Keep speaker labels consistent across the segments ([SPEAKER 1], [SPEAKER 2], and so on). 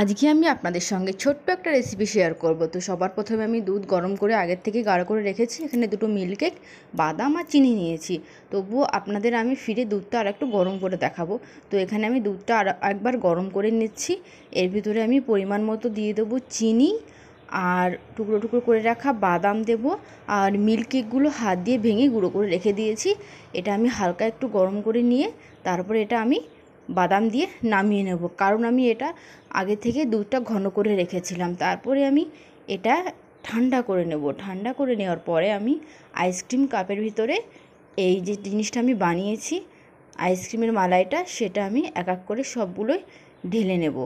[SPEAKER 1] আজকে আমি আপনাদের সঙ্গে ছোট্ট একটা রেসিপি শেয়ার করব তো সবার প্রথমে আমি দুধ গরম করে আগের থেকে গাঢ় করে রেখেছি এখানে দুটো মিল্কেক বাদাম আর চিনি নিয়েছি তবুও আপনাদের আমি ফিরে দুধটা আর একটু গরম করে দেখাবো তো এখানে আমি দুধটা আর একবার গরম করে নিচ্ছি এর ভিতরে আমি পরিমাণ মতো দিয়ে দেবো চিনি আর টুকরো টুকরো করে রাখা বাদাম দেব আর মিল্ক কেকগুলো হাত দিয়ে ভেঙে গুঁড়ো করে রেখে দিয়েছি এটা আমি হালকা একটু গরম করে নিয়ে তারপরে এটা আমি বাদাম দিয়ে নামিয়ে নেব কারণ আমি এটা আগে থেকে দুধটা ঘন করে রেখেছিলাম তারপরে আমি এটা ঠান্ডা করে নেব ঠান্ডা করে নেওয়ার পরে আমি আইসক্রিম কাপের ভিতরে এই যে জিনিসটা আমি বানিয়েছি আইসক্রিমের মালাইটা সেটা আমি এক এক করে সবগুলোই ঢেলে নেব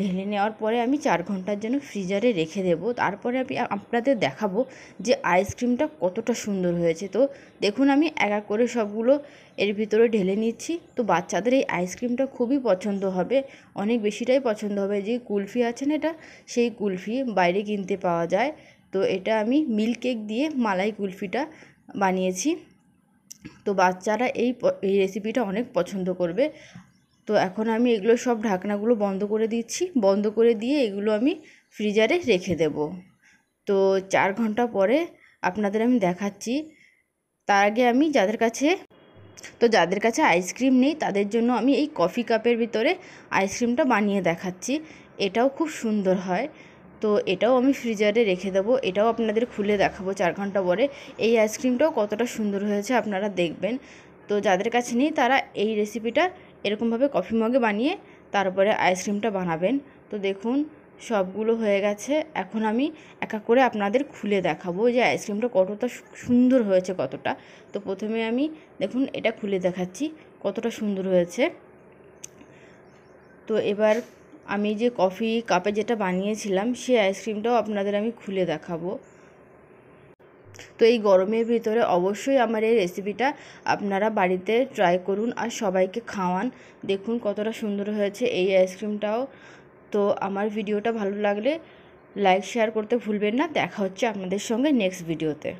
[SPEAKER 1] ঢেলে নেওয়ার পরে আমি চার ঘন্টার জন্য ফ্রিজারে রেখে দেবো তারপরে আমি আপনাদের দেখাবো যে আইসক্রিমটা কতটা সুন্দর হয়েছে তো দেখুন আমি এক এক করে সবগুলো এর ভিতরে ঢেলে নিচ্ছি তো বাচ্চাদের এই আইসক্রিমটা খুবই পছন্দ হবে অনেক বেশিটাই পছন্দ হবে যে কুলফি আছে না এটা সেই কুলফি বাইরে কিনতে পাওয়া যায় তো এটা আমি মিল্ক কেক দিয়ে মালাই কুলফিটা বানিয়েছি তো বাচ্চারা এই এই রেসিপিটা অনেক পছন্দ করবে তো এখন আমি এগুলো সব ঢাকনাগুলো বন্ধ করে দিচ্ছি বন্ধ করে দিয়ে এগুলো আমি ফ্রিজারে রেখে দেব তো চার ঘন্টা পরে আপনাদের আমি দেখাচ্ছি তার আগে আমি যাদের কাছে তো যাদের কাছে আইসক্রিম নেই তাদের জন্য আমি এই কফি কাপের ভিতরে আইসক্রিমটা বানিয়ে দেখাচ্ছি এটাও খুব সুন্দর হয় তো এটাও আমি ফ্রিজারে রেখে দেবো এটাও আপনাদের খুলে দেখাবো চার ঘন্টা পরে এই আইসক্রিমটাও কতটা সুন্দর হয়েছে আপনারা দেখবেন তো যাদের কাছে নেই তারা এই রেসিপিটা এরকমভাবে কফি মগে বানিয়ে তারপরে আইসক্রিমটা বানাবেন তো দেখুন সবগুলো হয়ে গেছে এখন আমি একা করে আপনাদের খুলে দেখাবো যে আইসক্রিমটা কতটা সুন্দর হয়েছে কতটা তো প্রথমে আমি দেখুন এটা খুলে দেখাচ্ছি কতটা সুন্দর হয়েছে তো এবার আমি যে কফি কাপে যেটা বানিয়েছিলাম সেই আইসক্রিমটাও আপনাদের আমি খুলে দেখাবো তো এই গরমের ভিতরে অবশ্যই আমার এই রেসিপিটা আপনারা বাড়িতে ট্রাই করুন আর সবাইকে খাওয়ান দেখুন কতটা সুন্দর হয়েছে এই আইসক্রিমটাও তো আমার ভিডিওটা ভালো লাগলে লাইক শেয়ার করতে ভুলবেন না দেখা হচ্ছে আপনাদের সঙ্গে নেক্সট ভিডিওতে